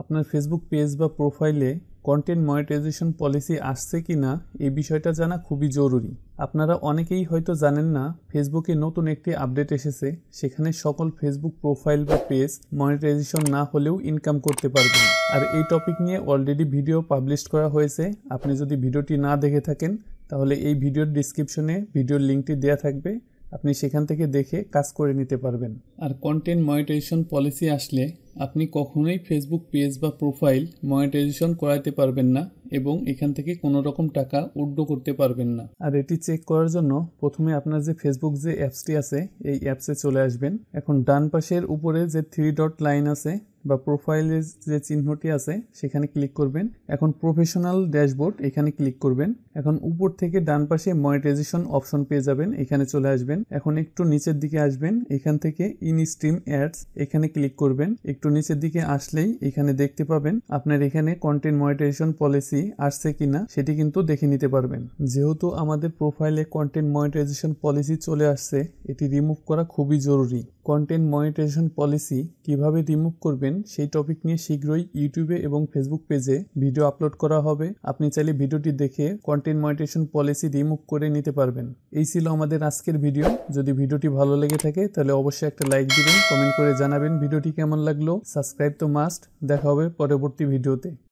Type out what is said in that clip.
আপনার Facebook page বা প্রোফাইলে কন্টেন্ট মনিটাইজেশন পলিসি আসছে কি না এই বিষয়টা জানা খুবই জরুরি আপনারা অনেকেই হয়তো জানেন না ফেসবুকে নতুন একটি আপডেট এসেছে সেখানে সকল ফেসবুক প্রোফাইল বা পেজ মনিটাইজেশন না হলেও ইনকাম করতে পারবেন আর এই টপিক নিয়ে অলরেডি ভিডিও পাবলিশ করা হয়েছে আপনি যদি ভিডিওটি না দেখে থাকেন তাহলে এই ভিডিওর ডিসক্রিপশনে ভিডিওর লিঙ্কটি দেওয়া থাকবে আপনি সেখান থেকে দেখে কাজ করে নিতে পারবেন আর কন্টেন্ট মনিটাইজেশন পলিসি আসলে আপনি কখনোই ফেসবুক পেজ বা প্রোফাইল মনিটাইজেশন করাতে পারবেন না এবং এখান থেকে কোনো রকম টাকা উড্ড করতে পারবেন না আর এটি চেক করার জন্য প্রথমে আপনার যে ফেসবুক যে অ্যাপসটি আছে এই অ্যাপসে চলে আসবেন এখন ডান পাশের উপরে যে থ্রি ডট লাইন আছে বা প্রোফাইলের যে চিহ্নটি আছে সেখানে ক্লিক করবেন এখন প্রফেশনাল ড্যাশবোর্ড এখানে ক্লিক করবেন এখন উপর থেকে ডান পাশে মনিটাইজেশন অপশন পেয়ে যাবেন এখানে চলে আসবেন এখন একটু নিচের দিকে আসবেন এখান থেকে ইন স্ট্রিম অ্যাডস এখানে ক্লিক করবেন একটু নিচের দিকে আসলেই এখানে দেখতে পাবেন আপনার এখানে কন্টেন্ট মনিটাইজেশন পলিসি আসছে কিনা সেটি কিন্তু দেখে নিতে পারবেন যেহেতু আমাদের প্রোফাইলে কন্টেন্ট মনিটাইজেশন পলিসি চলে আসছে এটি রিমুভ করা খুবই জরুরি কন্টেন্ট মনিটাইজেশন পলিসি কিভাবে রিমুভ করবেন সেই টপিক নিয়ে শীঘ্রই ইউটিউবে এবং ফেসবুক পেজে ভিডিও আপলোড করা হবে আপনি চাইলে ভিডিওটি দেখে কন্টেন্ট মনিটাইজেশন পলিসি রিমুভ করে নিতে পারবেন এই ছিল আমাদের আজকের ভিডিও যদি ভিডিওটি ভালো লেগে থাকে তাহলে অবশ্যই একটা লাইক দিবেন কমেন্ট করে জানাবেন ভিডিওটি কেমন লাগলো সাবস্ক্রাইব তো মাস্ট দেখা হবে পরবর্তী ভিডিওতে